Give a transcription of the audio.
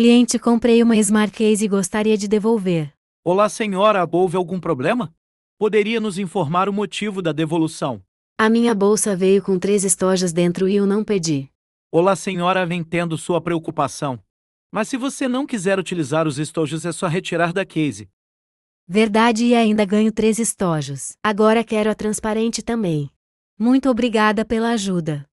Cliente comprei uma Smart Case e gostaria de devolver. Olá senhora, houve algum problema? Poderia nos informar o motivo da devolução? A minha bolsa veio com três estojas dentro e eu não pedi. Olá senhora, entendo sua preocupação. Mas se você não quiser utilizar os estojos é só retirar da case. Verdade e ainda ganho três estojos. Agora quero a transparente também. Muito obrigada pela ajuda.